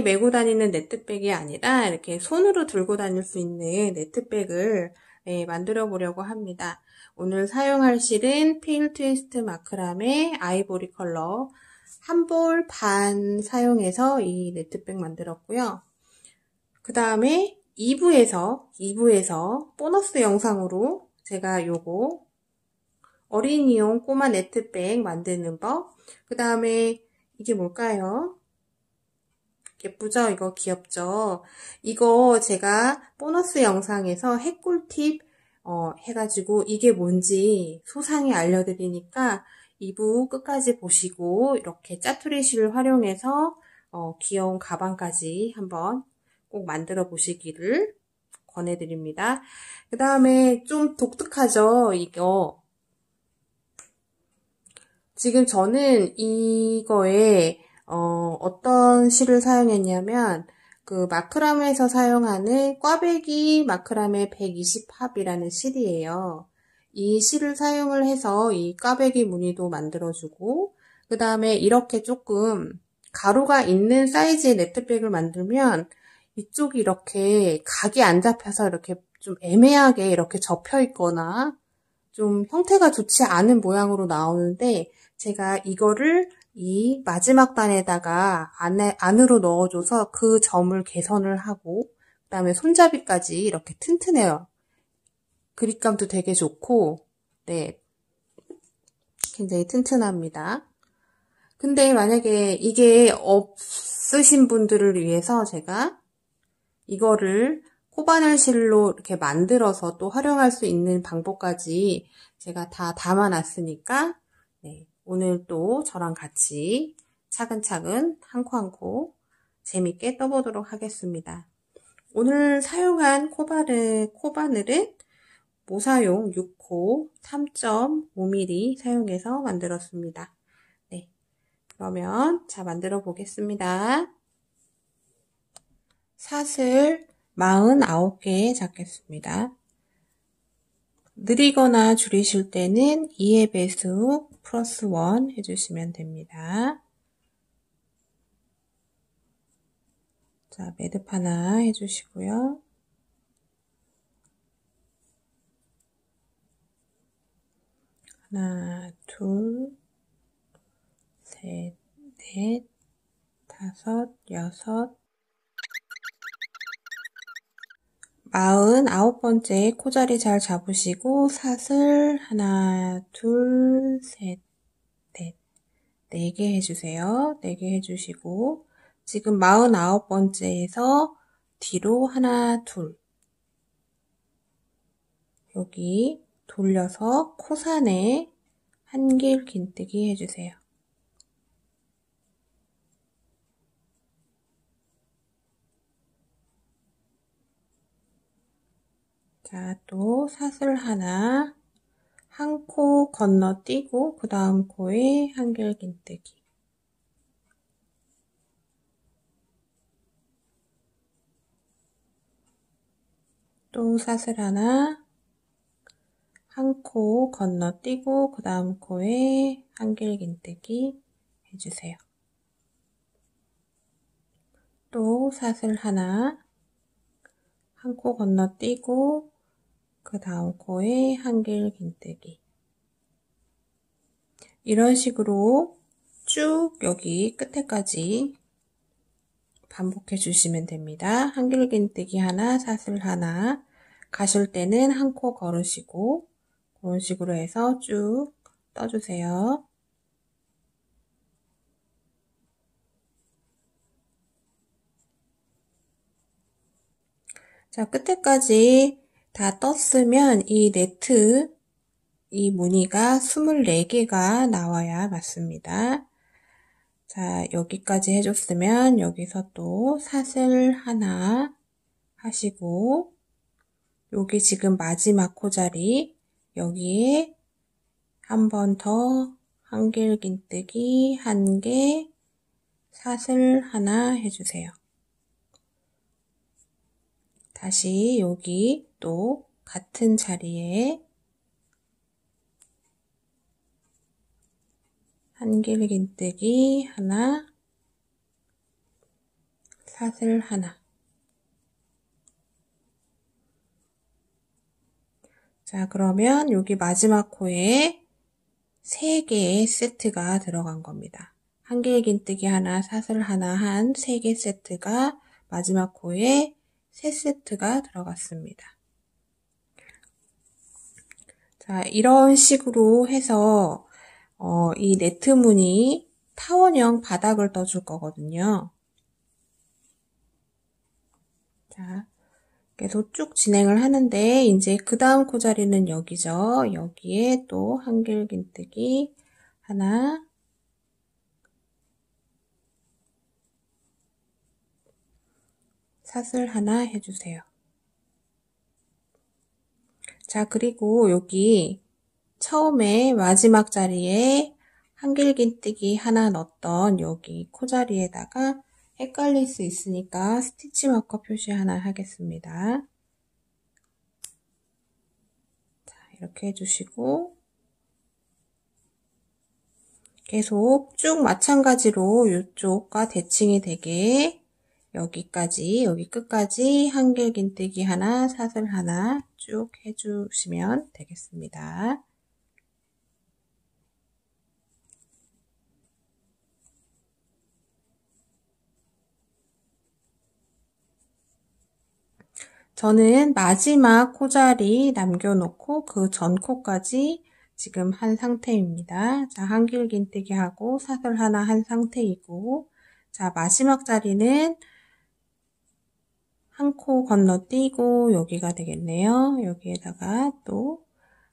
어 메고 다니는 네트백이 아니라 이렇게 손으로 들고 다닐 수 있는 네트백을 예, 만들어 보려고 합니다. 오늘 사용할 실은 필 트위스트 마크라메 아이보리 컬러 한 볼 반 사용해서 이 네트백 만들었고요. 그 다음에 2부에서 2부에서 보너스 영상으로 제가 요거 어린이용 꼬마 네트백 만드는 법그 다음에 이게 뭘까요? 예쁘죠? 이거 귀엽죠? 이거 제가 보너스 영상에서 핵꿀팁 어, 해가지고 이게 뭔지 소상히 알려드리니까 2부 끝까지 보시고 이렇게 짜투리실을 활용해서 어, 귀여운 가방까지 한번 꼭 만들어 보시기를 권해드립니다. 그 다음에 좀 독특하죠? 이거 지금 저는 이거에 어, 어떤 실을 사용했냐면 그 마크라메에서 사용하는 꽈배기 마크라메 120합이라는 실이에요. 이 실을 사용을 해서 이 꽈배기 무늬도 만들어주고 그 다음에 이렇게 조금 가로가 있는 사이즈의 네트백을 만들면 이쪽이 이렇게 각이 안 잡혀서 이렇게 좀 애매하게 이렇게 접혀 있거나 좀 형태가 좋지 않은 모양으로 나오는데 제가 이거를 이 마지막 단에다가 안에, 안으로 넣어줘서 그 점을 개선을 하고 그 다음에 손잡이까지 이렇게 튼튼해요. 그립감도 되게 좋고 네 굉장히 튼튼합니다. 근데 만약에 이게 없으신 분들을 위해서 제가 이거를 코바늘 실로 이렇게 만들어서 또 활용할 수 있는 방법까지 제가 다 담아놨으니까 네, 오늘 또 저랑 같이 차근차근 한코 한 코 재밌게 떠보도록 하겠습니다. 오늘 사용한 코바르, 코바늘은 모사용 6호 3.5mm 사용해서 만들었습니다. 네, 그러면 자 만들어 보겠습니다. 사슬 49개 잡겠습니다. 느리거나 줄이실 때는 2의 배수 플러스 1 해주시면 됩니다. 자, 매듭 하나 해주시고요. 하나, 둘, 셋, 넷, 다섯, 여섯, 마흔 아홉 번째 코자리 잘 잡으시고 사슬 하나 둘셋넷네 개 해주세요. 네 개 해주시고 지금 마흔 아홉 번째에서 뒤로 하나 둘 여기 돌려서 코산에 한길 긴뜨기 해주세요. 자, 또 사슬 하나, 한 코 건너뛰고 그 다음 코에 한길긴뜨기. 또 사슬 하나, 한 코 건너뛰고 그 다음 코에 한길긴뜨기 해주세요. 또 사슬 하나, 한 코 건너뛰고 그 다음 코에 한길 긴뜨기 이런 식으로 쭉 여기 끝에까지 반복해 주시면 됩니다. 한길긴뜨기 하나, 사슬 하나, 가실 때는 한 코 걸으시고 그런 식으로 해서 쭉 떠주세요. 자, 끝에까지 다 떴으면 이 네트 이 무늬가 24개가 나와야 맞습니다. 자, 여기까지 해줬으면 여기서 또 사슬 하나 하시고 여기 지금 마지막 코자리 여기에 한 번 더 한길긴뜨기 한 개 사슬 하나 해주세요. 다시 여기 또 같은 자리에 한길긴뜨기 하나, 사슬 하나. 자, 그러면 여기 마지막 코에 3개의 세트가 들어간 겁니다. 한길긴뜨기 하나, 사슬 하나 한 3개 세트가 마지막 코에 3세트가 들어갔습니다. 자, 아, 이런 식으로 해서 어, 이 네트 무늬 타원형 바닥을 떠줄 거거든요. 자, 계속 쭉 진행을 하는데 이제 그 다음 코자리는 여기죠. 여기에 또 한길긴뜨기 하나 사슬 하나 해주세요. 자, 그리고 여기 처음에 마지막 자리에 한길긴뜨기 하나 넣었던 여기 코자리에다가 헷갈릴 수 있으니까 스티치 마커 표시 하나 하겠습니다. 자, 이렇게 해주시고 계속 쭉 마찬가지로 이쪽과 대칭이 되게 여기까지 여기 끝까지 한길긴뜨기 하나 사슬 하나 쭉 해주시면 되겠습니다. 저는 마지막 코자리 남겨놓고 그 전 코까지 지금 한 상태입니다. 자, 한길긴뜨기 하고 사슬 하나 한 상태이고, 자, 마지막 자리는 한코 건너뛰고 여기가 되겠네요. 여기에다가 또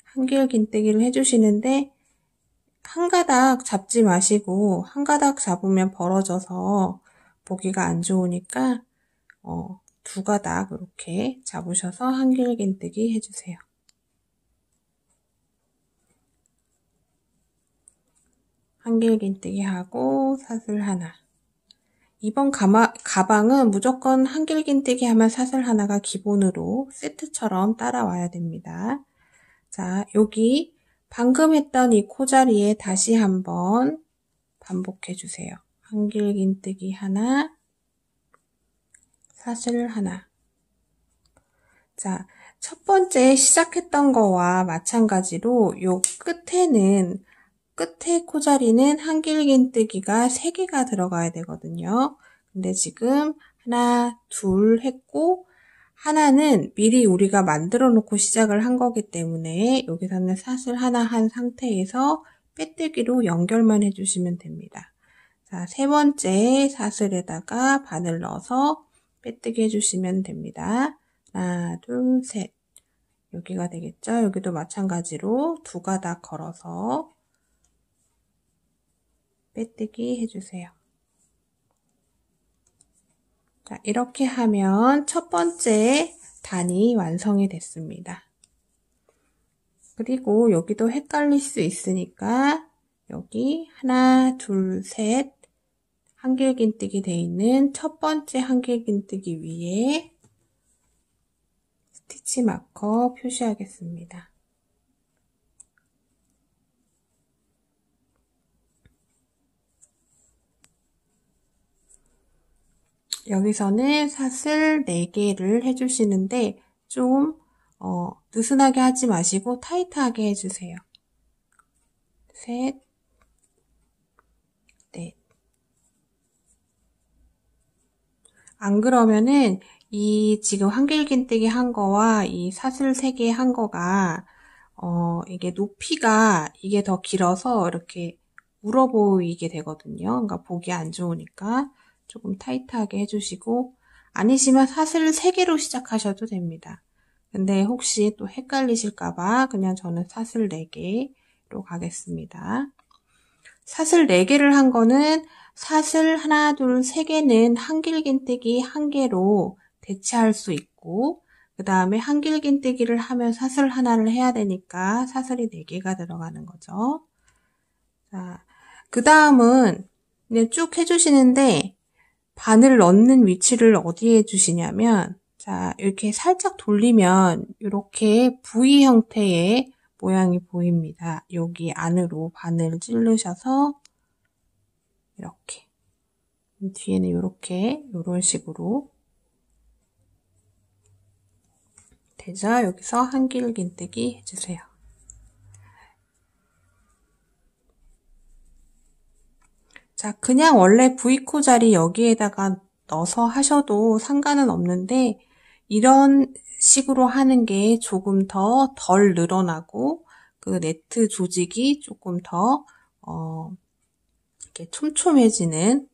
한길 긴뜨기를 해주시는데 한 가닥 잡지 마시고 한 가닥 잡으면 벌어져서 보기가 안 좋으니까 어, 두 가닥 이렇게 잡으셔서 한길 긴뜨기 해주세요. 한길 긴뜨기 하고 사슬 하나 이번 가마, 가방은 무조건 한길긴뜨기 하면 사슬 하나가 기본으로 세트처럼 따라와야 됩니다. 자, 여기 방금 했던 이 코자리에 다시 한번 반복해 주세요. 한길긴뜨기 하나, 사슬 하나. 자, 첫 번째 시작했던 거와 마찬가지로 요 끝에는 끝에 코자리는 한길긴뜨기가 3개가 들어가야 되거든요. 근데 지금 하나, 둘 했고 하나는 미리 우리가 만들어 놓고 시작을 한 거기 때문에 여기서는 사슬 하나 한 상태에서 빼뜨기로 연결만 해주시면 됩니다. 자, 세 번째 사슬에다가 바늘 넣어서 빼뜨기 해주시면 됩니다. 하나, 둘, 셋. 여기가 되겠죠? 여기도 마찬가지로 두 가닥 걸어서 빼뜨기 해주세요. 자, 이렇게 하면 첫 번째 단이 완성이 됐습니다. 그리고 여기도 헷갈릴 수 있으니까 여기 하나, 둘, 셋 한길긴뜨기 돼 있는 첫 번째 한길긴뜨기 위에 스티치 마커 표시하겠습니다. 여기서는 사슬 4개를 해주시는데 좀 어, 느슨하게 하지 마시고 타이트하게 해주세요. 셋, 넷. 안 그러면은 이 지금 한길긴뜨기 한 거와 이 사슬 3개 한 거가 어, 이게 높이가 이게 더 길어서 이렇게 울어 보이게 되거든요. 그러니까 보기 안 좋으니까. 조금 타이트하게 해주시고 아니시면 사슬 3개로 시작하셔도 됩니다. 근데 혹시 또 헷갈리실까봐 그냥 저는 사슬 4개로 가겠습니다. 사슬 4개를 한 거는 사슬 하나, 둘, 3 개는 한길긴뜨기 1 개로 대체할 수 있고, 그 다음에 한길긴뜨기를 하면 사슬 하나를 해야 되니까 사슬이 4 개가 들어가는 거죠. 자, 그 다음은 쭉 해주시는데, 바늘 넣는 위치를 어디에 주시냐면자 이렇게 살짝 돌리면 이렇게 V 형태의 모양이 보입니다. 여기 안으로 바늘 찌르셔서 이렇게 뒤에는 이렇게 이런 식으로 되자 여기서 한길긴뜨기 해주세요. 자, 그냥 원래 브이코 자리 여기에다가 넣어서 하셔도 상관은 없는데 이런 식으로 하는 게 조금 더 덜 늘어나고 그 네트 조직이 조금 더 어, 이렇게 촘촘해지는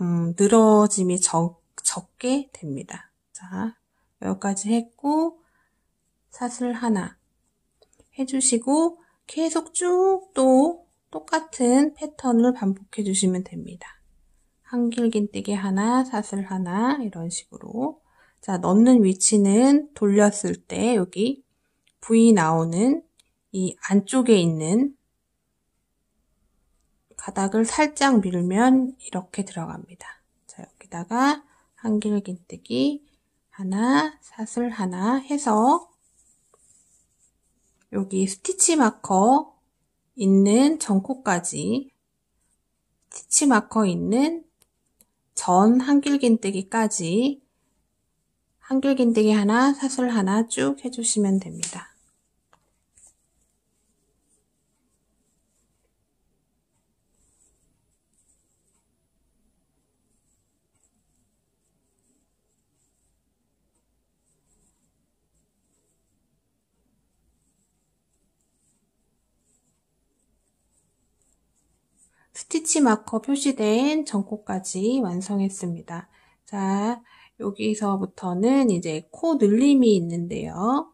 음, 늘어짐이 적, 적게 됩니다. 자, 여기까지 했고 사슬 하나 해주시고 계속 쭉또 똑같은 패턴을 반복해 주시면 됩니다. 한길긴뜨기 하나, 사슬 하나 이런 식으로 자 넣는 위치는 돌렸을 때 여기 V 나오는 이 안쪽에 있는 가닥을 살짝 밀면 이렇게 들어갑니다. 자 여기다가 한길긴뜨기 하나, 사슬 하나 해서 여기 스티치 마커 있는 전코까지 티치 마커 있는 전 한길긴뜨기까지 한길긴뜨기 하나, 사슬 하나 쭉 해주시면 됩니다. 스 마커 표시된 전코까지 완성했습니다. 자, 여기서부터는 이제 코 늘림이 있는데요.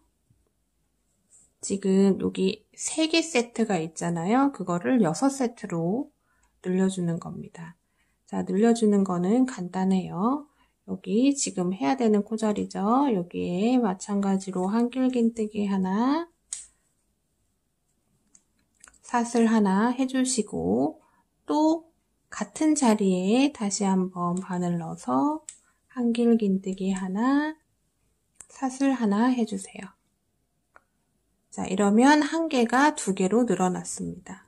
지금 여기 3개 세트가 있잖아요. 그거를 6세트로 늘려주는 겁니다. 자, 늘려주는 거는 간단해요. 여기 지금 해야 되는 코자리죠. 여기에 마찬가지로 한길긴뜨기 하나, 사슬 하나 해주시고 또 같은 자리에 다시 한번 바늘 넣어서 한길긴뜨기 하나, 사슬 하나 해주세요. 자, 이러면 한 개가 두 개로 늘어났습니다.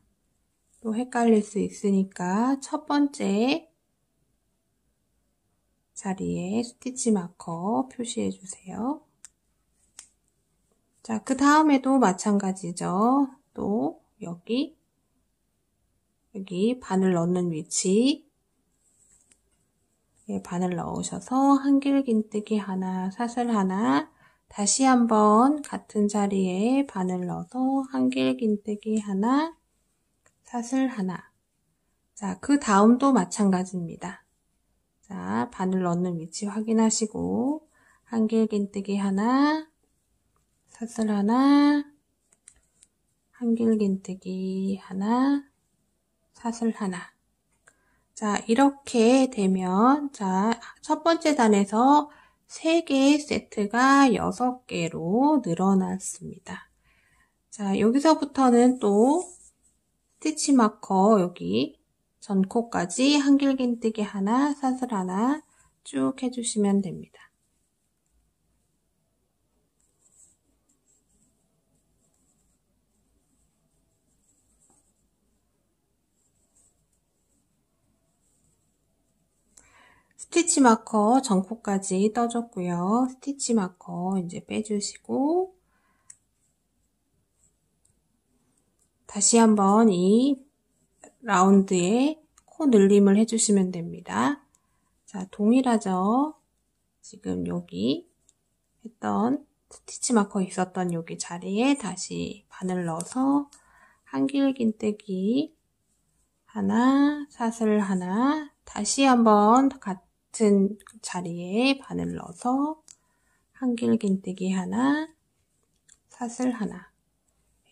또 헷갈릴 수 있으니까 첫 번째 자리에 스티치 마커 표시해 주세요. 자, 그 다음에도 마찬가지죠. 또 여기 여기 바늘 넣는 위치 예, 바늘 넣으셔서 한길긴뜨기 하나 사슬 하나 다시 한번 같은 자리에 바늘 넣어서 한길긴뜨기 하나 사슬 하나 자, 그 다음도 마찬가지입니다. 자, 바늘 넣는 위치 확인하시고 한길긴뜨기 하나 사슬 하나 한길긴뜨기 하나 사슬 하나. 자, 이렇게 되면, 자, 첫 번째 단에서 3개의 세트가 6개로 늘어났습니다. 자, 여기서부터는 또 스티치 마커 여기 전코까지 한길긴뜨기 하나, 사슬 하나 쭉 해주시면 됩니다. 스티치 마커 전코까지 떠줬고요. 스티치 마커 이제 빼주시고 다시 한번 이 라운드에 코 늘림을 해주시면 됩니다. 자, 동일하죠? 지금 여기 했던 스티치 마커 있었던 여기 자리에 다시 바늘 넣어서 한길긴뜨기 하나, 사슬 하나, 다시 한번 같이 같은 자리에 바늘 넣어서 한길긴뜨기 하나, 사슬 하나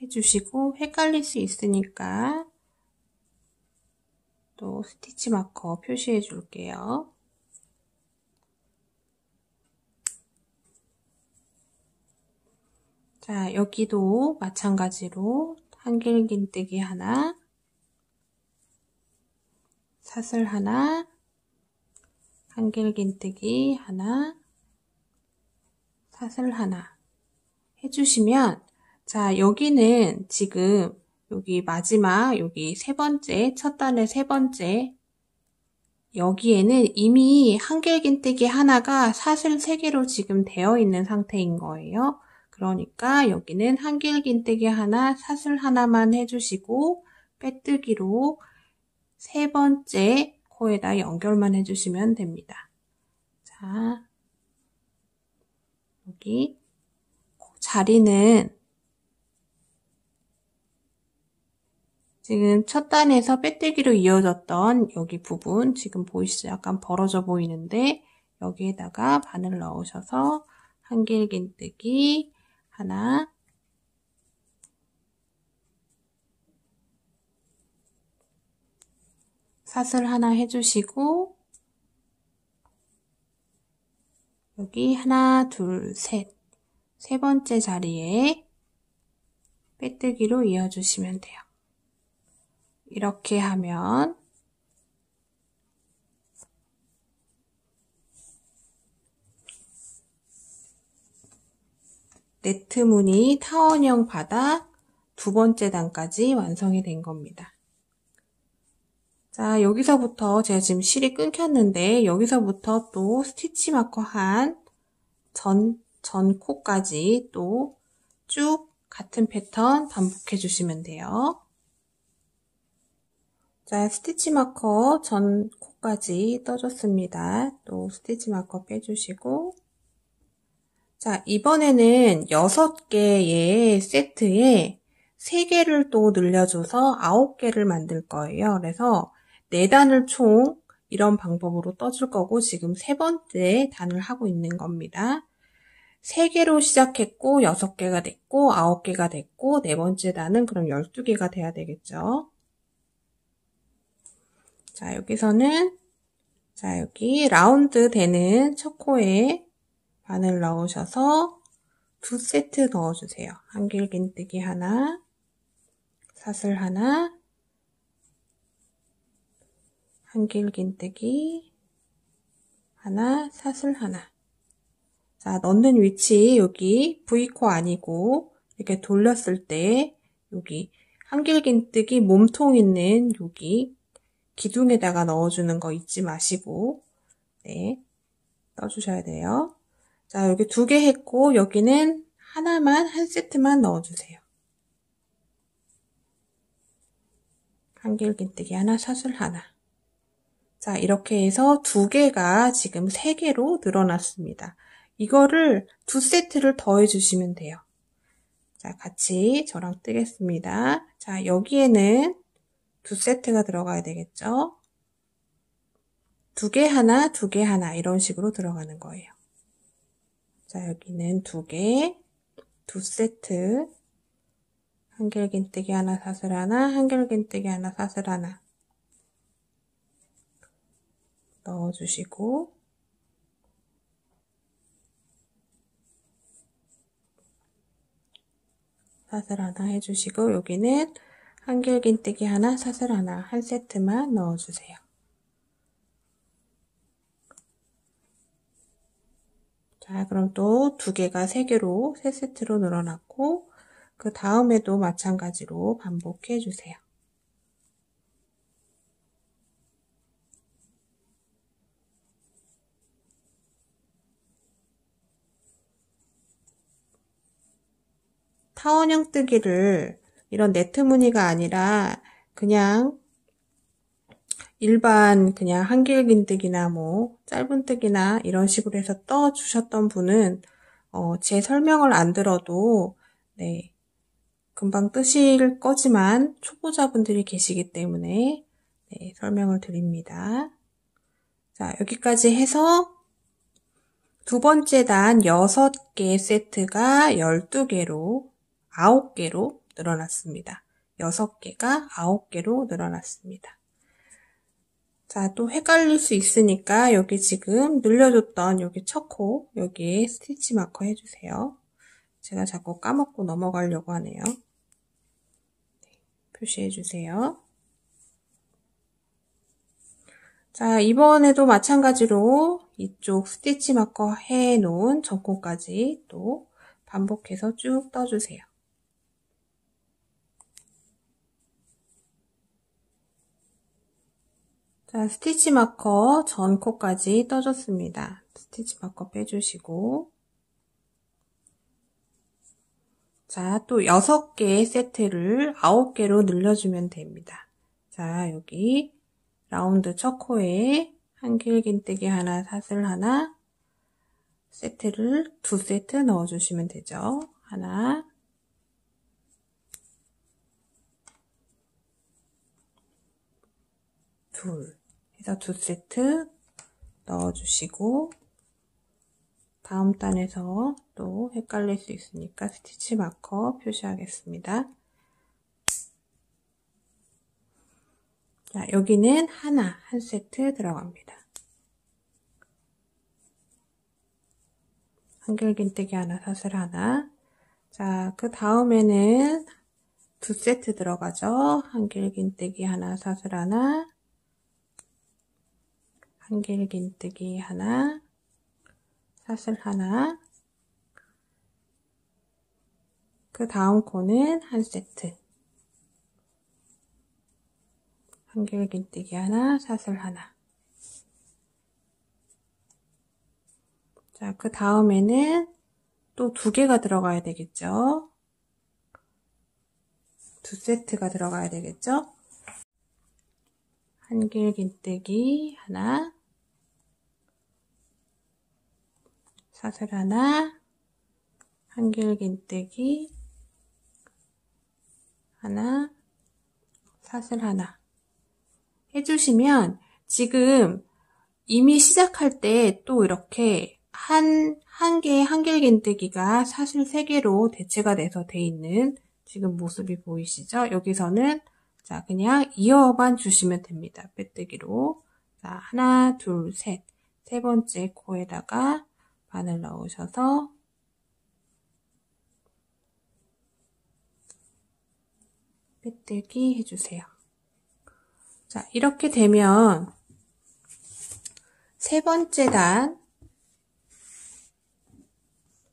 해주시고 헷갈릴 수 있으니까 또 스티치 마커 표시해 줄게요. 자, 여기도 마찬가지로 한길긴뜨기 하나, 사슬 하나, 한길긴뜨기 하나, 사슬 하나 해주시면 자 여기는 지금 여기 마지막 여기 세 번째 첫 단의 세 번째 여기에는 이미 한길긴뜨기 하나가 사슬 세 개로 지금 되어 있는 상태인 거예요. 그러니까 여기는 한길긴뜨기 하나 사슬 하나만 해주시고 빼뜨기로 세 번째 코에다 연결만 해주시면 됩니다. 자, 여기 그 자리는 지금 첫 단에서 빼뜨기로 이어졌던 여기 부분 지금 보이시죠? 약간 벌어져 보이는데 여기에다가 바늘 넣으셔서 한 길긴뜨기 하나 사슬 하나 해주시고 여기 하나, 둘, 셋, 세 번째 자리에 빼뜨기로 이어주시면 돼요. 이렇게 하면 네트 무늬 타원형 바닥 두 번째 단까지 완성이 된 겁니다. 자, 여기서부터 제가 지금 실이 끊겼는데 여기서부터 또 스티치 마커 한 전, 전 코까지 또 쭉 같은 패턴 반복해 주시면 돼요. 자, 스티치 마커 전 코까지 떠줬습니다. 또 스티치 마커 빼주시고 자, 이번에는 6개의 세트에 3개를 또 늘려줘서 9개를 만들 거예요. 그래서 네 단을 총 이런 방법으로 떠줄 거고 지금 세 번째 단을 하고 있는 겁니다. 세 개로 시작했고 여섯 개가 됐고 아홉 개가 됐고 네 번째 단은 그럼 열두 개가 돼야 되겠죠. 자 여기서는 자 여기 라운드 되는 초코에 바늘 넣으셔서 두 세트 넣어주세요. 한길긴뜨기 하나, 사슬 하나, 한길긴뜨기 하나, 사슬 하나. 자, 넣는 위치 여기 V코 아니고 이렇게 돌렸을 때 여기 한길긴뜨기 몸통 있는 여기 기둥에다가 넣어주는 거 잊지 마시고 네, 떠주셔야 돼요. 자, 여기 두 개 했고 여기는 하나만 한 세트만 넣어주세요. 한길긴뜨기 하나, 사슬 하나. 자, 이렇게 해서 두 개가 지금 세 개로 늘어났습니다. 이거를 두 세트를 더해 주시면 돼요. 자, 같이 저랑 뜨겠습니다. 자, 여기에는 두 세트가 들어가야 되겠죠? 두 개 하나, 두 개 하나 이런 식으로 들어가는 거예요. 자, 여기는 두 개, 두 세트, 한결긴뜨기 하나 사슬 하나, 한결긴뜨기 하나 사슬 하나 넣어주시고 사슬 하나 해주시고 여기는 한길긴뜨기 하나, 사슬 하나 한 세트만 넣어주세요. 자 그럼 또 두 개가 세 개로 세 세트로 늘어났고 그 다음에도 마찬가지로 반복해 주세요. 사원형 뜨기를 이런 네트 무늬가 아니라 그냥 일반 그냥 한길긴 뜨기나 뭐 짧은 뜨기나 이런 식으로 해서 떠 주셨던 분은 어제 설명을 안 들어도 네 금방 뜨실 거지만 초보자분들이 계시기 때문에 네, 설명을 드립니다. 자 여기까지 해서 두 번째 단 6개 세트가 12개로 9개로 늘어났습니다. 6개가 9개로 늘어났습니다. 자, 또 헷갈릴 수 있으니까 여기 지금 늘려줬던 여기 첫 코, 여기 에 스티치 마커 해주세요. 제가 자꾸 까먹고 넘어가려고 하네요. 네, 표시해주세요. 자, 이번에도 마찬가지로 이쪽 스티치 마커 해놓은 전코까지 또 반복해서 쭉 떠주세요. 자, 스티치 마커 전 코까지 떠줬습니다. 스티치 마커 빼주시고 자, 또 6개의 세트를 9개로 늘려주면 됩니다. 자, 여기 라운드 첫 코에 한길긴뜨기 하나, 사슬 하나, 세트를 두 세트 넣어주시면 되죠. 하나, 둘 해서 두 세트 넣어주시고 다음 단에서 또 헷갈릴 수 있으니까 스티치 마커 표시하겠습니다. 자, 여기는 하나, 한 세트 들어갑니다. 한길긴뜨기 하나, 사슬 하나. 자, 그 다음에는 두 세트 들어가죠. 한길긴뜨기 하나, 사슬 하나. 한길긴뜨기 하나, 사슬 하나, 그 다음 코는 한 세트. 한길긴뜨기 하나, 사슬 하나. 자, 그 다음에는 또 두 개가 들어가야 되겠죠? 두 세트가 들어가야 되겠죠? 한길긴뜨기 하나, 사슬 하나, 한길긴뜨기 하나, 사슬 하나 해주시면 지금 이미 시작할 때 또 이렇게 한, 한 개의 한길긴뜨기가 사실 세 개로 대체가 돼서 돼 있는 지금 모습이 보이시죠? 여기서는 자, 그냥 이어만 주시면 됩니다. 빼뜨기로. 자, 하나, 둘, 셋. 세 번째 코에다가 반을 넣으셔서 빼뜨기 해주세요. 자, 이렇게 되면 세 번째 단,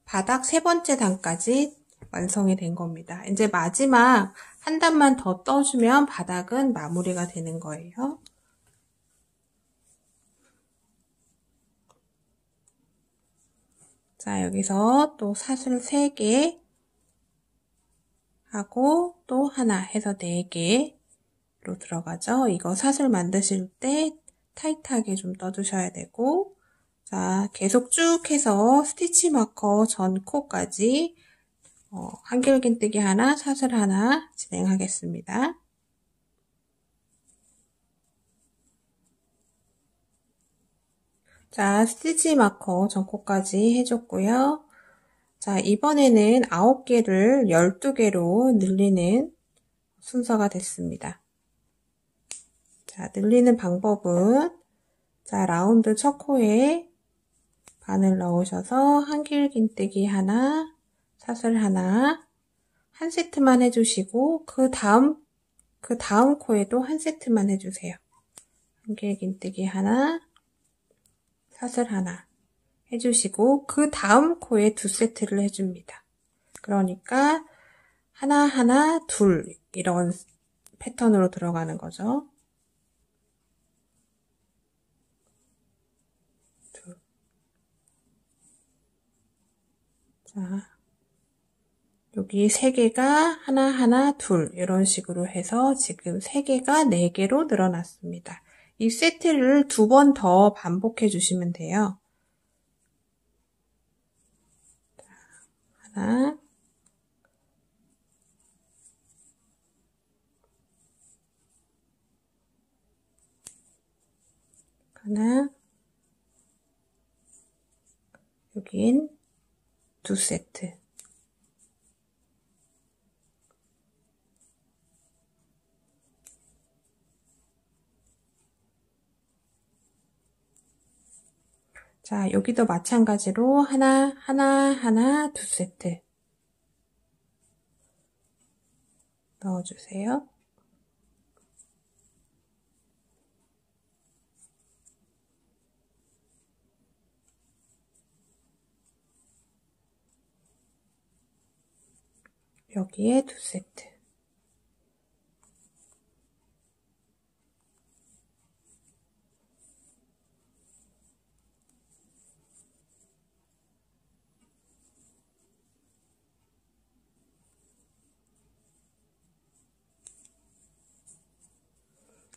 바닥 세 번째 단까지 완성이 된 겁니다. 이제 마지막 한 단만 더 떠주면 바닥은 마무리가 되는 거예요. 자, 여기서 또 사슬 3개 하고 또 하나 해서 4개로 들어가죠. 이거 사슬 만드실 때 타이트하게 좀 떠주셔야 되고 자, 계속 쭉 해서 스티치 마커 전 코까지 어, 한길긴뜨기 하나, 사슬 하나 진행하겠습니다. 자, 스티치 마커 전코까지 해줬고요. 자, 이번에는 9개를 12개로 늘리는 순서가 됐습니다. 자, 늘리는 방법은 자, 라운드 첫 코에 바늘 넣으셔서 한길긴뜨기 하나, 사슬 하나, 한 세트만 해주시고 그 다음 그 다음 코에도 한 세트만 해주세요. 한길긴뜨기 하나, 샷을 하나 해주시고 그 다음 코에 두 세트를 해줍니다. 그러니까 하나 하나 둘 이런 패턴으로 들어가는 거죠. 둘. 자, 여기 세 개가 하나 하나 둘 이런 식으로 해서 지금 세 개가 네 개로 늘어났습니다. 이 세트를 두 번 더 반복해 주시면 돼요. 하나, 하나, 여긴 두 세트. 자, 여기도 마찬가지로 하나, 하나, 하나, 두 세트 넣어주세요. 여기에 두 세트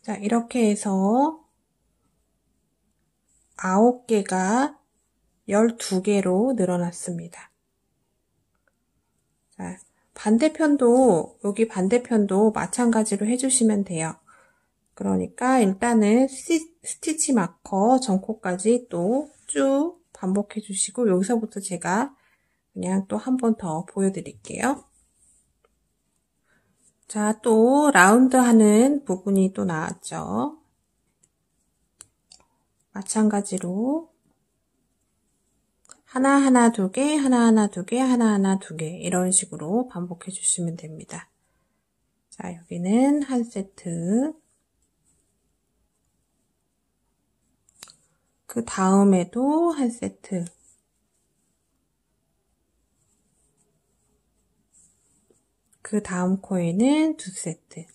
자, 이렇게 해서 9개가 12개로 늘어났습니다. 자, 반대편도, 여기 반대편도 마찬가지로 해주시면 돼요. 그러니까 일단은 스티치 마커 전코까지 또 쭉 반복해 주시고 여기서부터 제가 그냥 또 한 번 더 보여드릴게요. 자, 또 라운드 하는 부분이 또 나왔죠. 마찬가지로 하나하나 두 개, 하나하나 두 개, 하나하나 두 개 이런 식으로 반복해 주시면 됩니다. 자, 여기는 한 세트 그 다음에도 한 세트 그 다음 코에는 두 세트.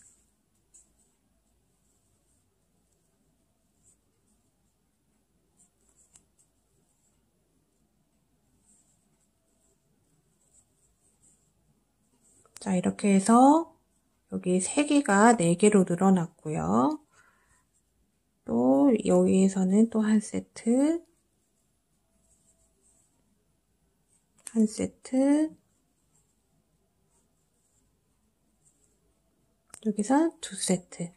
자, 이렇게 해서 여기 3개가 4개로 늘어났고요. 또 여기에서는 또 한 세트 한 세트 여기서 두 세트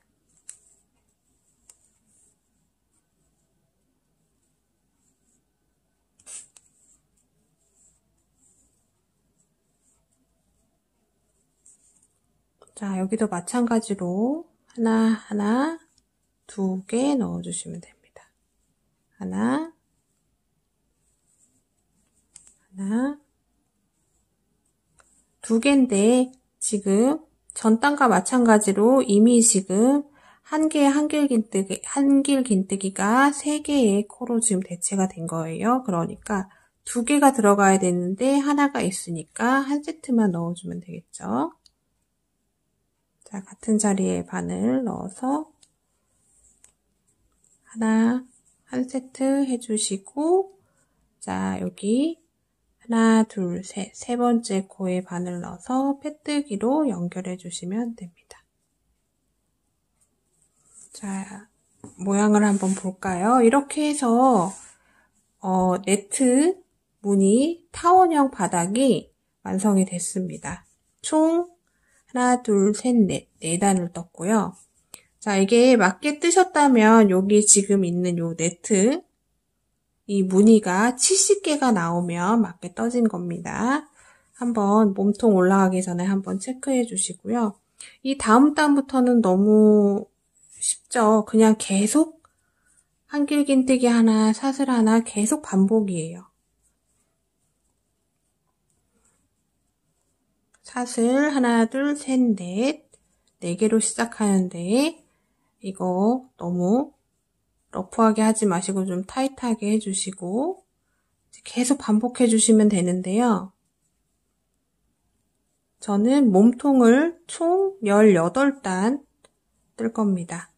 자, 여기도 마찬가지로 하나, 하나, 두 개 넣어주시면 됩니다. 하나, 하나, 두 개인데 지금 전단과 마찬가지로 이미 지금 한 개의 한길 긴뜨기, 한길 긴뜨기가 세 개의 코로 지금 대체가 된 거예요. 그러니까 두 개가 들어가야 되는데 하나가 있으니까 한 세트만 넣어주면 되겠죠. 자, 같은 자리에 바늘 넣어서 하나, 한 세트 해주시고, 자, 여기 하나, 둘, 셋. 세 번째 코에 바늘 넣어서 빼뜨기로 연결해 주시면 됩니다. 자, 모양을 한번 볼까요? 이렇게 해서 어, 네트 무늬 타원형 바닥이 완성이 됐습니다. 총 하나, 둘, 셋, 넷, 네 단을 떴고요. 자, 이게 맞게 뜨셨다면 여기 지금 있는 요 네트 이 무늬가 70개가 나오면 맞게 떠진 겁니다. 한번 몸통 올라가기 전에 한번 체크해 주시고요. 이 다음 단부터는 너무 쉽죠. 그냥 계속 한길긴뜨기 하나, 사슬 하나 계속 반복이에요. 사슬 하나, 둘, 셋, 넷, 네 개로 시작하는데 이거 너무 러프하게 하지 마시고 좀 타이트하게 해주시고 계속 반복해 주시면 되는데요. 저는 몸통을 총 18단 뜰 겁니다.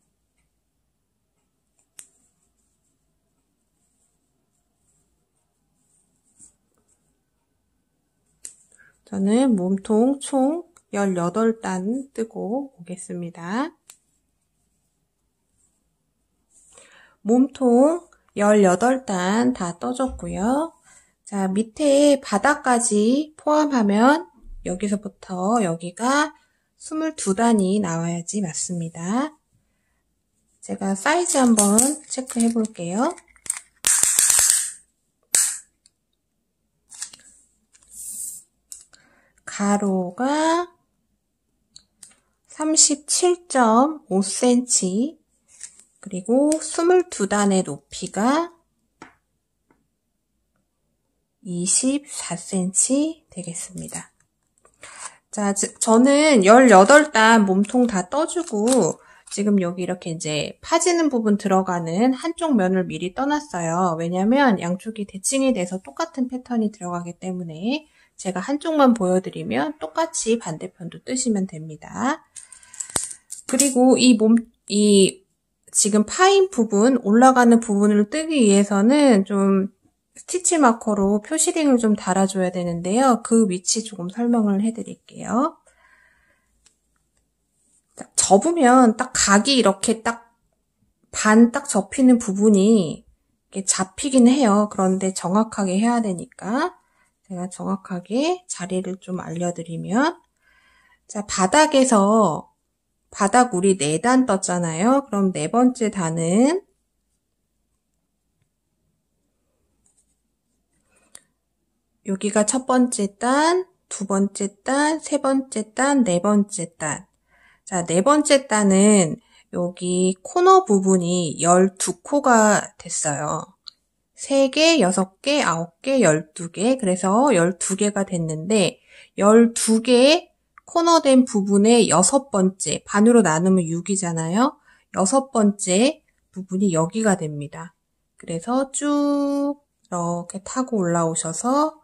저는 몸통 총 18단 뜨고 오겠습니다. 몸통 18단 다 떠줬고요. 자, 밑에 바닥까지 포함하면 여기서부터 여기가 22단이 나와야지 맞습니다. 제가 사이즈 한번 체크해 볼게요. 가로가 37.5cm 그리고 22단의 높이가 24cm 되겠습니다. 자, 저는 18단 몸통 다 떠주고 지금 여기 이렇게 이제 파지는 부분 들어가는 한쪽 면을 미리 떠났어요. 왜냐면 양쪽이 대칭이 돼서 똑같은 패턴이 들어가기 때문에 제가 한쪽만 보여드리면 똑같이 반대편도 뜨시면 됩니다. 그리고 이 몸, 이 지금 파인 부분, 올라가는 부분을 뜨기 위해서는 좀 스티치 마커로 표시링을 좀 달아줘야 되는데요. 그 위치 조금 설명을 해드릴게요. 접으면 딱 각이 이렇게 딱 반 딱 접히는 부분이 잡히긴 해요. 그런데 정확하게 해야 되니까 제가 정확하게 자리를 좀 알려드리면 자 바닥에서 바닥 우리 4단 떴잖아요. 그럼 네 번째 단은 여기가 첫 번째 단, 두 번째 단, 세 번째 단, 네 번째 단. 자, 네 번째 단은 여기 코너 부분이 12코가 됐어요. 3개, 6개, 9개, 12개. 그래서 12개가 됐는데 12개의 코너된 부분의 여섯 번째, 반으로 나누면 6이잖아요. 여섯 번째 부분이 여기가 됩니다. 그래서 쭉 이렇게 타고 올라오셔서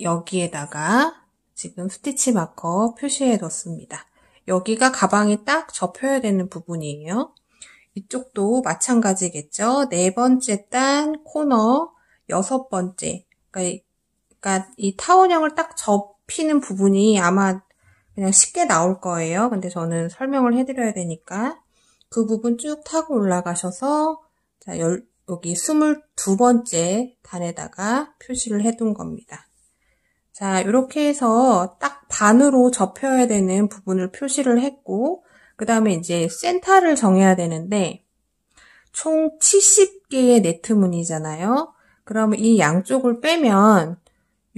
여기에다가 지금 스티치 마커 표시해 뒀습니다. 여기가 가방에딱 접혀야 되는 부분이에요. 이쪽도 마찬가지겠죠. 네 번째 단 코너 여섯 번째. 그러니까, 이 그러니까 타원형을 딱 접, 피는 부분이 아마 그냥 쉽게 나올 거예요. 근데 저는 설명을 해드려야 되니까 그 부분 쭉 타고 올라가셔서 자, 열, 여기 22번째 단에다가 표시를 해 둔 겁니다. 자, 이렇게 해서 딱 반으로 접혀야 되는 부분을 표시를 했고 그 다음에 이제 센터를 정해야 되는데 총 70개의 네트무이잖아요그럼이 양쪽을 빼면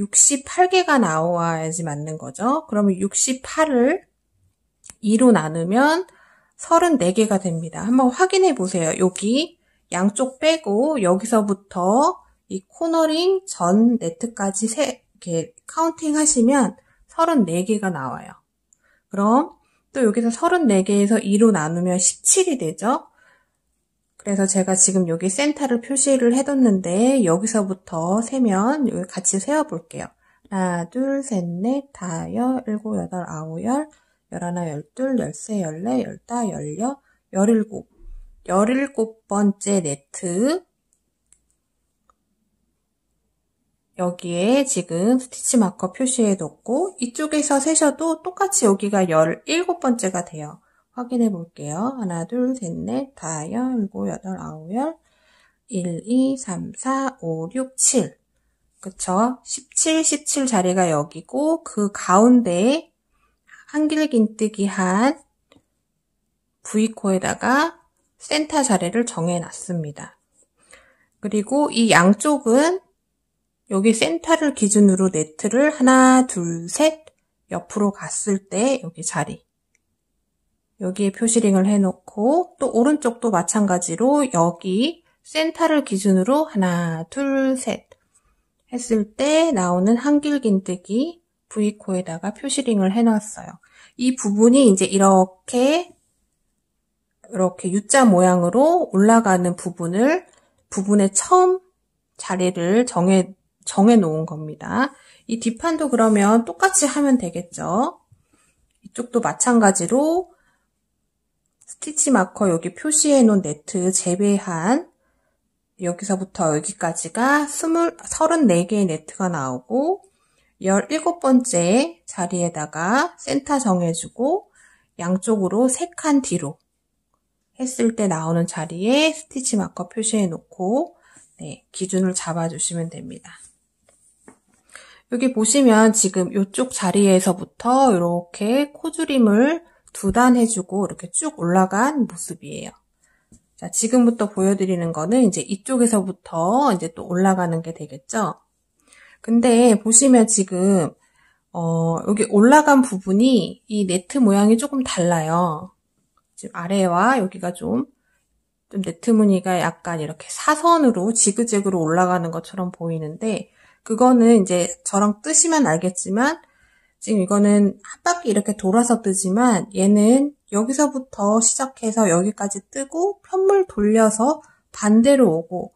68개가 나와야지 맞는 거죠. 그러면 68을 2로 나누면 34개가 됩니다. 한번 확인해 보세요. 여기 양쪽 빼고 여기서부터 이 코너링 전 네트까지 3 이렇게 카운팅 하시면 34개가 나와요. 그럼 또 여기서 34개에서 2로 나누면 17이 되죠. 그래서 제가 지금 여기 센터를 표시를 해뒀는데 여기서부터 세면 같이 세어볼게요. 하나, 둘, 셋, 넷, 다여, 일곱, 여덟, 아홉, 열, 열하나, 열둘, 열세, 열네, 열다, 열여, 열일곱. 열일곱 번째 네트. 여기에 지금 스티치 마커 표시해뒀고 이쪽에서 세셔도 똑같이 여기가 열일곱 번째가 돼요. 확인해 볼게요. 하나, 둘, 셋, 넷, 다, 열, 일곱, 여덟, 아홉, 열, 일, 이, 삼, 사, 오, 육, 칠. 그쵸? 17, 17 자리가 여기고 그가운데 한길긴뜨기 한 V코에다가 센터 자리를 정해놨습니다. 그리고 이 양쪽은 여기 센터를 기준으로 네트를 하나, 둘, 셋 옆으로 갔을 때 여기 자리 여기에 표시링을 해놓고 또 오른쪽도 마찬가지로 여기 센터를 기준으로 하나, 둘, 셋 했을 때 나오는 한길긴뜨기 V코에다가 표시링을 해놨어요. 이 부분이 이제 이렇게 이렇게 U자 모양으로 올라가는 부분을 부분의 처음 자리를 정해 정해 놓은 겁니다. 이 뒷판도 그러면 똑같이 하면 되겠죠. 이쪽도 마찬가지로 스티치 마커 여기 표시해 놓은 네트 제외한 여기서부터 여기까지가 34개의 네트가 나오고 17번째 자리에다가 센터 정해주고 양쪽으로 3칸 뒤로 했을 때 나오는 자리에 스티치 마커 표시해 놓고 네, 기준을 잡아주시면 됩니다. 여기 보시면 지금 이쪽 자리에서부터 이렇게 코줄임을 두단 해주고 이렇게 쭉 올라간 모습이에요. 자, 지금부터 보여드리는 거는 이제 이쪽에서부터 이제 또 올라가는 게 되겠죠. 근데 보시면 지금 어, 여기 올라간 부분이 이 네트 모양이 조금 달라요. 지금 아래와 여기가 좀, 좀 네트 무늬가 약간 이렇게 사선으로 지그재그로 올라가는 것처럼 보이는데 그거는 이제 저랑 뜨시면 알겠지만 지금 이거는 한 바퀴 이렇게 돌아서 뜨지만 얘는 여기서부터 시작해서 여기까지 뜨고 편물 돌려서 반대로 오고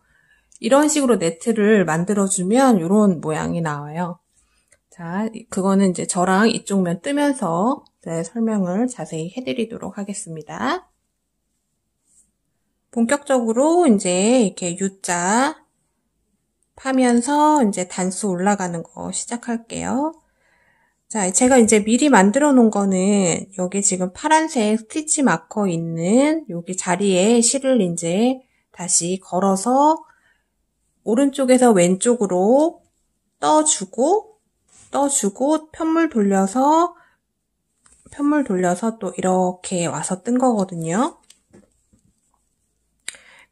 이런 식으로 네트를 만들어주면 이런 모양이 나와요. 자, 그거는 이제 저랑 이쪽 면 뜨면서 네, 설명을 자세히 해드리도록 하겠습니다. 본격적으로 이제 이렇게 U자 파면서 이제 단수 올라가는 거 시작할게요. 자, 제가 이제 미리 만들어 놓은 거는 여기 지금 파란색 스티치 마커 있는 여기 자리에 실을 이제 다시 걸어서 오른쪽에서 왼쪽으로 떠주고 떠주고 편물 돌려서 편물 돌려서 또 이렇게 와서 뜬 거거든요.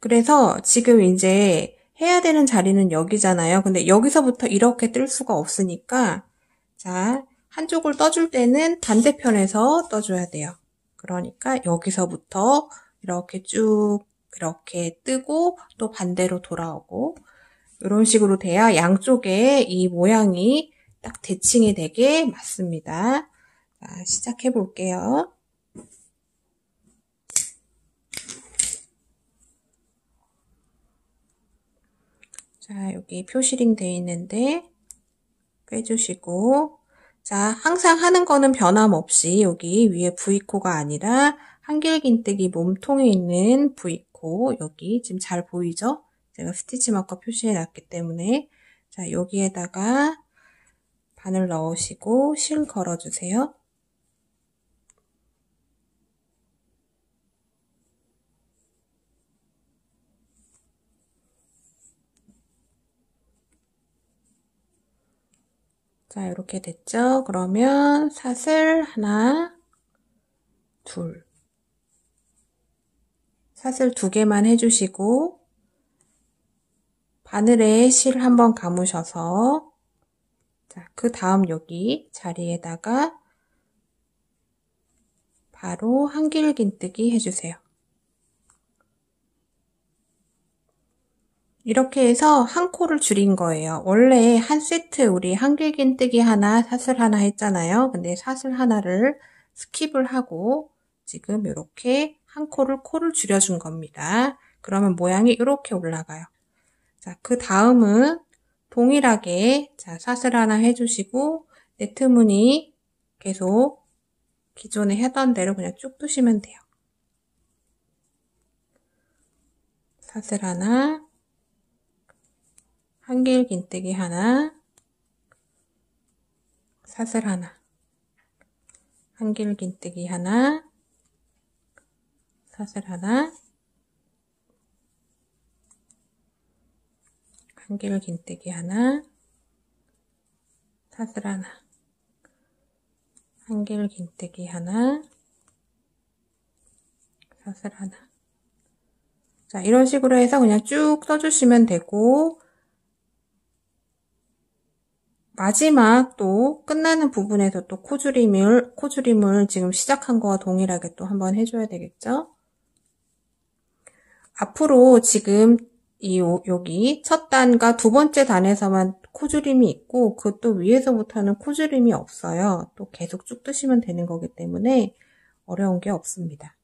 그래서 지금 이제 해야 되는 자리는 여기잖아요. 근데 여기서부터 이렇게 뜰 수가 없으니까 자 한쪽을 떠줄 때는 반대편에서 떠줘야 돼요. 그러니까 여기서부터 이렇게 쭉 이렇게 뜨고 또 반대로 돌아오고 이런 식으로 돼야 양쪽에 이 모양이 딱 대칭이 되게 맞습니다. 자, 시작해 볼게요. 자, 여기 표시링 돼 있는데 빼주시고 자, 항상 하는 거는 변함없이 여기 위에 V코가 아니라 한길긴뜨기 몸통에 있는 V코 여기 지금 잘 보이죠? 제가 스티치 마커 표시해 놨기 때문에 자 여기에다가 바늘 넣으시고 실 걸어주세요. 자, 이렇게 됐죠? 그러면 사슬 하나, 둘. 사슬 두 개만 해주시고, 바늘에 실 한번 감으셔서, 자, 그 다음 여기 자리에다가 바로 한길긴뜨기 해주세요. 이렇게 해서 한 코를 줄인 거예요. 원래 한 세트 우리 한길긴 뜨기 하나, 사슬 하나 했잖아요. 근데 사슬 하나를 스킵을 하고 지금 이렇게 한 코를 코를 줄여준 겁니다. 그러면 모양이 이렇게 올라가요. 자, 그 다음은 동일하게 자, 사슬 하나 해주시고 네트무늬 계속 기존에 했던 대로 그냥 쭉 두시면 돼요. 사슬 하나, 한길 긴뜨기 하나, 사슬 하나, 한길 긴뜨기 하나, 사슬 하나, 한길 긴뜨기 하나, 사슬 하나, 한길 긴뜨기 하나, 사슬 하나. 자, 이런 식으로 해서 그냥 쭉 써주시면 되고, 마지막 또 끝나는 부분에서 또 코줄임을, 코줄임을 지금 시작한 거와 동일하게 또 한번 해줘야 되겠죠? 앞으로 지금 이 여기 첫 단과 두 번째 단에서만 코줄임이 있고 그 또 위에서부터는 코줄임이 없어요. 또 계속 쭉 뜨시면 되는 거기 때문에 어려운 게 없습니다.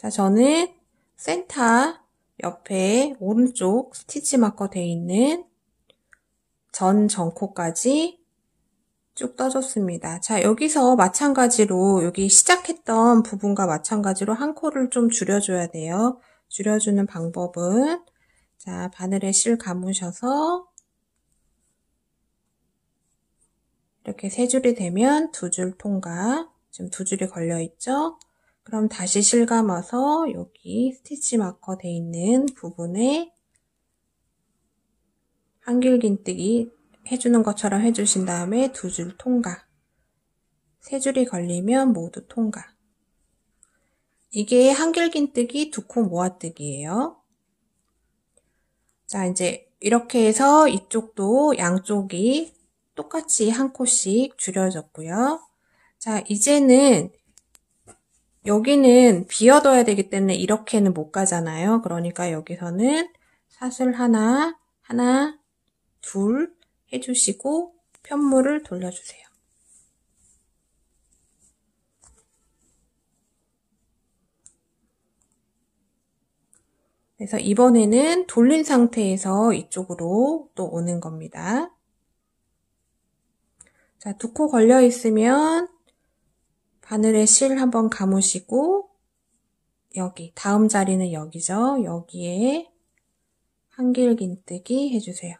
자, 저는 센터 옆에 오른쪽 스티치 마커 돼 있는 전 전코까지 쭉 떠줬습니다. 자, 여기서 마찬가지로 여기 시작했던 부분과 마찬가지로 한 코를 좀 줄여줘야 돼요. 줄여주는 방법은 자, 바늘에 실 감으셔서 이렇게 세 줄이 되면 두 줄 통과. 지금 두 줄이 걸려 있죠? 그럼 다시 실감아서 여기 스티치 마커 돼 있는 부분에 한길긴뜨기 해주는 것처럼 해주신 다음에 두 줄 통과 세 줄이 걸리면 모두 통과 이게 한길긴뜨기 두 코 모아뜨기예요 자 이제 이렇게 해서 이쪽도 양쪽이 똑같이 한 코씩 줄여졌고요 자 이제는 여기는 비어둬야 되기 때문에 이렇게는 못 가잖아요. 그러니까 여기서는 사슬 하나, 하나, 둘 해주시고 편물을 돌려주세요. 그래서 이번에는 돌린 상태에서 이쪽으로 또 오는 겁니다. 자, 두 코 걸려 있으면 바늘에 실 한번 감으시고 여기 다음 자리는 여기죠. 여기에 한길긴뜨기 해주세요.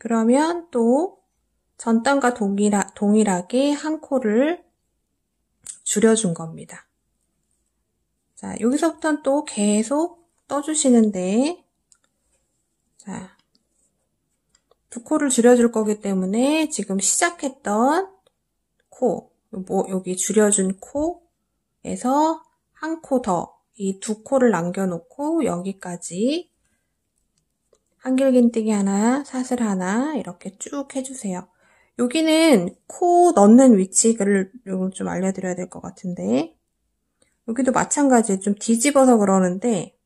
그러면 또 전단과 동일하, 동일하게 한 코를 줄여준 겁니다. 자, 여기서부터는 또 계속 떠주시는데, 자, 두 코를 줄여줄 거기 때문에 지금 시작했던 코, 뭐 여기 줄여준 코에서 한 코 더, 이 두 코를 남겨놓고 여기까지 한길긴뜨기 하나, 사슬 하나 이렇게 쭉 해주세요. 여기는 코 넣는 위치를 좀 알려드려야 될 것 같은데 여기도 마찬가지에 좀 뒤집어서 그러는데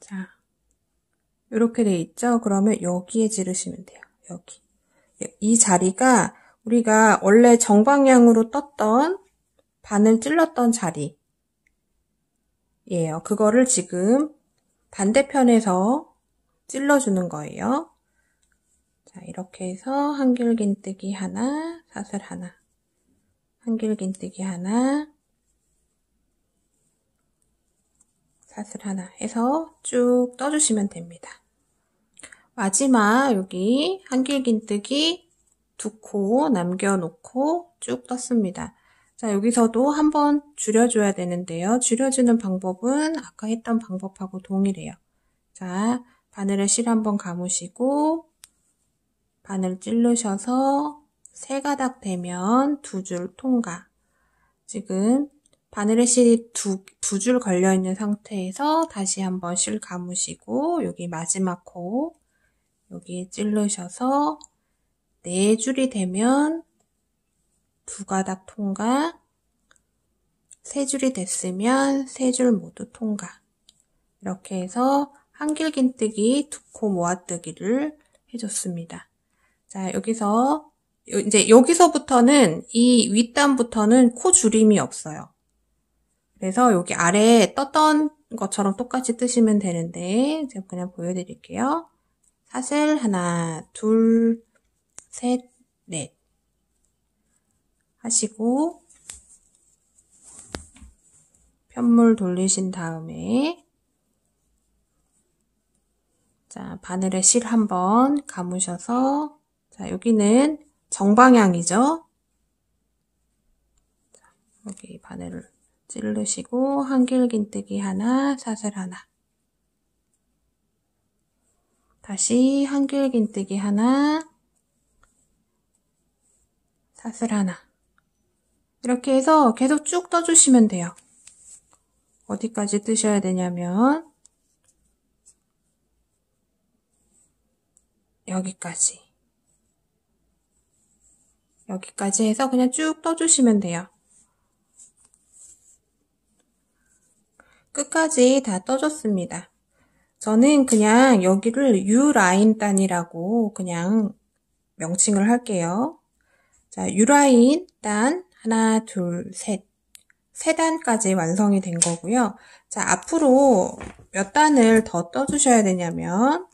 자 이렇게 돼 있죠? 그러면 여기에 지르시면 돼요. 여기 이 자리가 우리가 원래 정방향으로 떴던 반을 찔렀던 자리예요. 그거를 지금 반대편에서 찔러주는 거예요. 자, 이렇게 해서 한길긴뜨기 하나, 사슬 하나, 한길긴뜨기 하나, 사슬 하나 해서 쭉 떠주시면 됩니다. 마지막 여기 한길긴뜨기 두코 남겨놓고 쭉 떴습니다. 자, 여기서도 한번 줄여줘야 되는데요. 줄여주는 방법은 아까 했던 방법하고 동일해요. 자, 바늘에 실 한번 감으시고 바늘 찌르셔서 세 가닥 되면 두 줄 통과. 지금 바늘에 실이 두, 두 줄 걸려있는 상태에서 다시 한번 실 감으시고 여기 마지막 코 여기 찔르셔서 네 줄이 되면 두 가닥 통과, 세 줄이 됐으면 세 줄 모두 통과. 이렇게 해서 한길긴뜨기, 두 코 모아뜨기를 해줬습니다. 자, 여기서 이제 여기서부터는 이 윗단부터는 코 줄임이 없어요. 그래서 여기 아래에 떴던 것처럼 똑같이 뜨시면 되는데 제가 그냥 보여드릴게요. 사슬 하나, 둘, 셋, 넷 하시고 편물 돌리신 다음에 자, 바늘에 실 한번 감으셔서 자, 여기는 정방향이죠. 자, 여기 바늘을 찌르시고 한길긴뜨기 하나, 사슬 하나 다시 한길긴뜨기 하나 사슬 하나 이렇게 해서 계속 쭉 떠주시면 돼요. 어디까지 뜨셔야 되냐면 여기까지 여기까지 해서 그냥 쭉 떠주시면 돼요. 끝까지 다 떠줬습니다. 저는 그냥 여기를 U라인 단이라고 그냥 명칭을 할게요. 자, 유라인 단 하나, 둘, 셋. 세 단까지 완성이 된 거고요. 자, 앞으로 몇 단을 더 떠주셔야 되냐면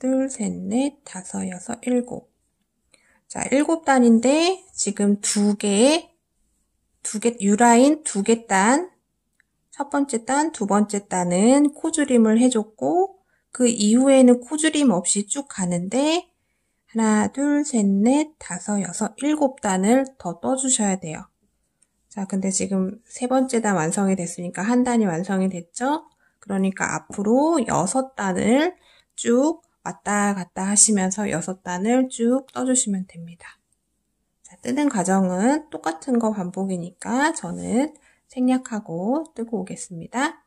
둘, 셋, 넷, 다섯, 여섯, 일곱. 자, 일곱 단인데 지금 두 개, 두 개, 유라인 두 개 단, 첫 번째 단, 두 번째 단은 코줄임을 해줬고 그 이후에는 코줄임 없이 쭉 가는데 하나, 둘, 셋, 넷, 다섯, 여섯, 일곱 단을 더 떠주셔야 돼요. 자, 근데 지금 세 번째 단 완성이 됐으니까 한 단이 완성이 됐죠? 그러니까 앞으로 여섯 단을 쭉 왔다 갔다 하시면서 여섯 단을 쭉 떠주시면 됩니다. 자, 뜨는 과정은 똑같은 거 반복이니까 저는 생략하고 뜨고 오겠습니다.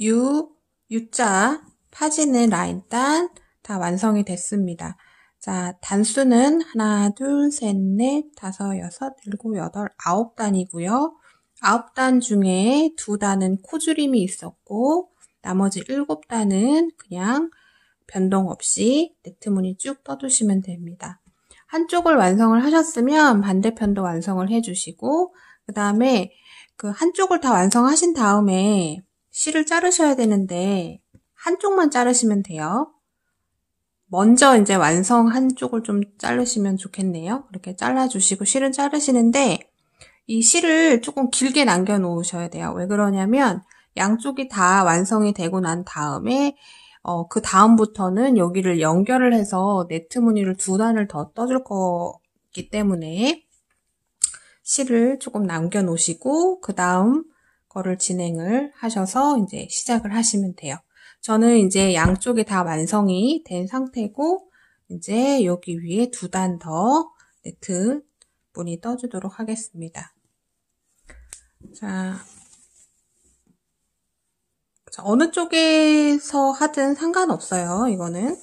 6, U자 파지는 라인 단다 완성이 됐습니다. 자, 단수는 하나, 둘, 셋, 넷, 다섯, 여섯, 일곱, 여덟, 아홉 단이고요. 아홉 단 중에 두 단은 코줄임이 있었고 나머지 일곱 단은 그냥 변동 없이 네트무늬 쭉떠두시면 됩니다. 한쪽을 완성을 하셨으면 반대편도 완성을 해주시고 그 다음에 그 한쪽을 다 완성하신 다음에 실을 자르셔야 되는데 한쪽만 자르시면 돼요. 먼저 이제 완성 한쪽을 좀 자르시면 좋겠네요. 이렇게 잘라주시고 실은 자르시는데 이 실을 조금 길게 남겨 놓으셔야 돼요. 왜 그러냐면 양쪽이 다 완성이 되고 난 다음에 어, 그 다음부터는 여기를 연결을 해서 네트 무늬를 두 단을 더 떠줄 거기 때문에 실을 조금 남겨 놓으시고 그 다음 거를 진행을 하셔서 이제 시작을 하시면 돼요. 저는 이제 양쪽이 다 완성이 된 상태고 이제 여기 위에 두 단 더 네트 문이 떠주도록 하겠습니다. 자, 자, 어느 쪽에서 하든 상관없어요. 이거는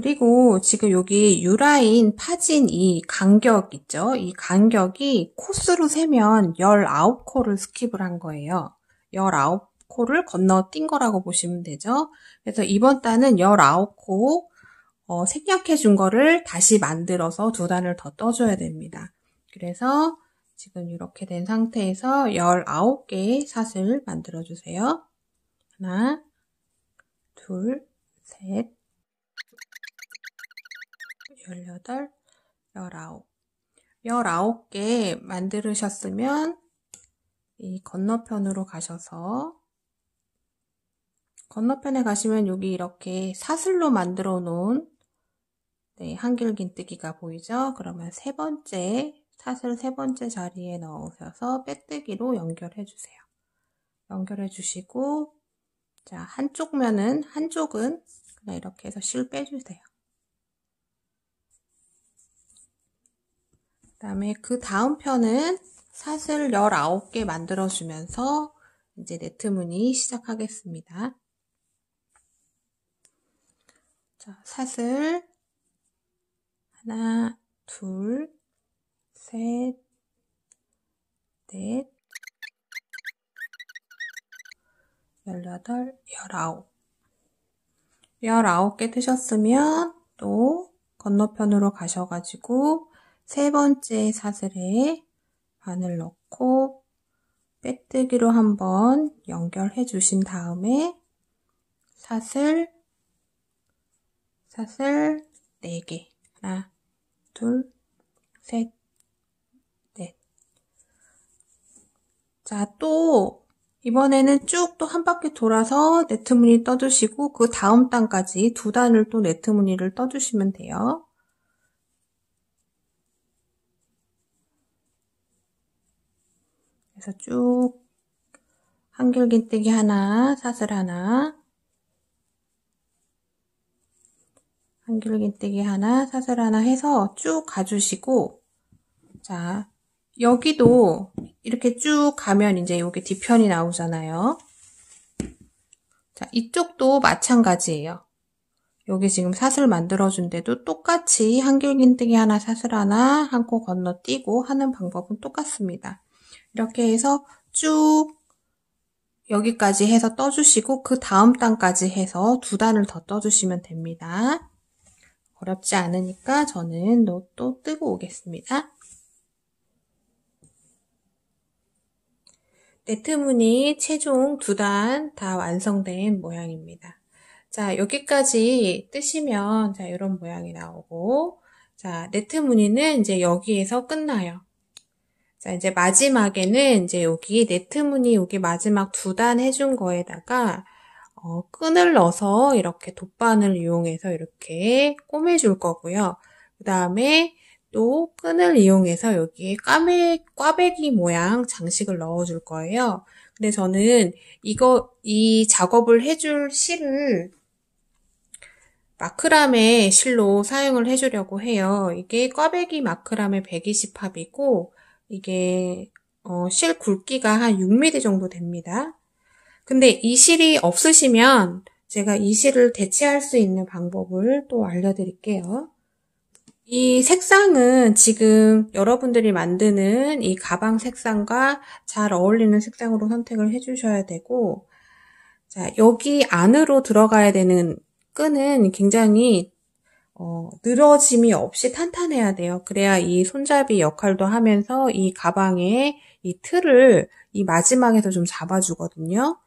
그리고 지금 여기 유라인 파진 이 간격 있죠? 이 간격이 코스로 세면 19코를 스킵을 한 거예요. 19코를 건너뛴 거라고 보시면 되죠. 그래서 이번 단은 19코 어, 생략해 준 거를 다시 만들어서 두 단을 더 떠줘야 됩니다. 그래서 지금 이렇게 된 상태에서 19개의 사슬 만들어주세요. 하나, 둘, 셋, 18, 19. 19개 만들으셨으면 이 건너편으로 가셔서 건너편에 가시면 여기 이렇게 사슬로 만들어 놓은 네, 한길긴뜨기가 보이죠? 그러면 세 번째 사슬 세 번째 자리에 넣으셔서 빼뜨기로 연결해 주세요. 연결해 주시고 자 한쪽 면은 한쪽은 그냥 이렇게 해서 실 빼주세요. 그 다음에 그 다음 편은 사슬 19개 만들어주면서 이제 네트무늬 시작하겠습니다. 자, 사슬 하나, 둘, 셋, 넷, 열여덟, 열아홉. 열아홉 개 뜨셨으면 또 건너편으로 가셔가지고 세 번째 사슬에 바늘 넣고 빼뜨기로 한번 연결해 주신 다음에 사슬 사슬 4개 하나 둘 셋 넷 자 또 이번에는 쭉 또 한 바퀴 돌아서 네트무늬 떠주시고 그 다음 단까지 두 단을 또 네트무늬를 떠주시면 돼요. 그래서 쭉 한길긴뜨기 하나, 사슬 하나, 한길긴뜨기 하나, 사슬 하나 해서 쭉 가주시고 자 여기도 이렇게 쭉 가면 이제 여기 뒤편이 나오잖아요. 자 이쪽도 마찬가지예요. 여기 지금 사슬 만들어준 데도 똑같이 한길긴뜨기 하나, 사슬 하나, 한 코 건너뛰고 하는 방법은 똑같습니다. 이렇게 해서 쭉 여기까지 해서 떠주시고 그 다음 단까지 해서 두 단을 더 떠주시면 됩니다. 어렵지 않으니까 저는 또 뜨고 오겠습니다. 네트무늬 최종 두 단 다 완성된 모양입니다. 자, 여기까지 뜨시면 자, 이런 모양이 나오고 자, 네트무늬는 이제 여기에서 끝나요. 자, 이제 마지막에는 이제 여기 네트무늬 여기 마지막 두 단 해준 거에다가 어, 끈을 넣어서 이렇게 돗바늘 이용해서 이렇게 꼬매줄 거고요. 그 다음에 또 끈을 이용해서 여기에 까매, 꽈배기 모양 장식을 넣어줄 거예요. 근데 저는 이거, 이 작업을 해줄 실을 마크라메 실로 사용을 해주려고 해요. 이게 꽈배기 마크라메 120합이고, 이게 어, 실 굵기가 한 6mm 정도 됩니다. 근데 이 실이 없으시면 제가 이 실을 대체할 수 있는 방법을 또 알려드릴게요. 이 색상은 지금 여러분들이 만드는 이 가방 색상과 잘 어울리는 색상으로 선택을 해주셔야 되고 자 여기 안으로 들어가야 되는 끈은 굉장히 어, 늘어짐이 없이 탄탄해야 돼요. 그래야 이 손잡이 역할도 하면서 이 가방의 이 틀을 이 마지막에서 좀 잡아주거든요.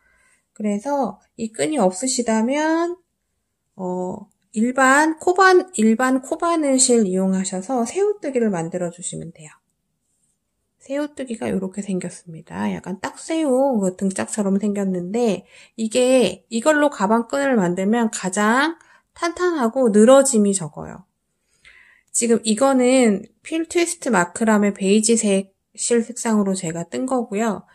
그래서 이 끈이 없으시다면 어, 일반 코반 일반 코바늘실 이용하셔서 새우뜨기를 만들어 주시면 돼요. 새우뜨기가 이렇게 생겼습니다. 약간 딱새우 등짝처럼 생겼는데 이게 이걸로 가방끈을 만들면 가장 탄탄하고 늘어짐이 적어요. 지금 이거는 필 트위스트 마크람의 베이지색 실 색상으로 제가 뜬 거고요.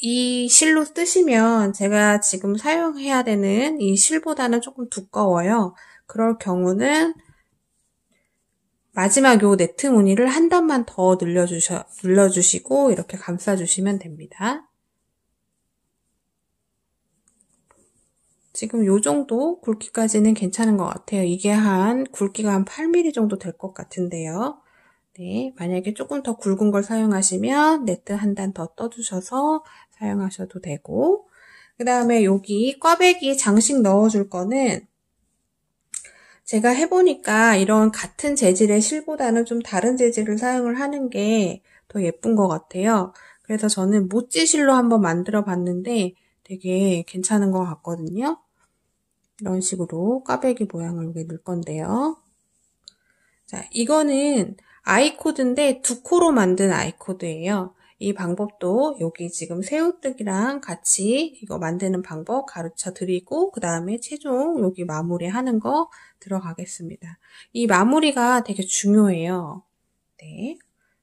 이, 실로 뜨시면 제가 지금 사용해야 되는 이 실보다는 조금 두꺼워요. 그럴 경우는 마지막 요 네트 무늬를 한 단만 더 늘려주셔, 늘려주시고 이렇게 감싸주시면 됩니다. 지금 요 정도 굵기까지는 괜찮은 것 같아요. 이게 한 굵기가 한 8mm 정도 될 것 같은데요. 네, 만약에 조금 더 굵은 걸 사용하시면 네트 한 단 더 떠주셔서 사용하셔도 되고 그 다음에 여기 꽈배기 장식 넣어줄 거는 제가 해보니까 이런 같은 재질의 실보다는 좀 다른 재질을 사용을 하는 게 더 예쁜 것 같아요. 그래서 저는 모찌실로 한번 만들어 봤는데 되게 괜찮은 것 같거든요. 이런 식으로 까베기 모양을 여기 넣을 건데요. 자, 이거는 아이코드인데 두 코로 만든 아이코드예요. 이 방법도 여기 지금 새우뜨기랑 같이 이거 만드는 방법 가르쳐 드리고 그 다음에 최종 여기 마무리하는 거 들어가겠습니다. 이 마무리가 되게 중요해요. 네.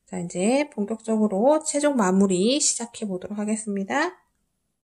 자 이제 본격적으로 최종 마무리 시작해 보도록 하겠습니다.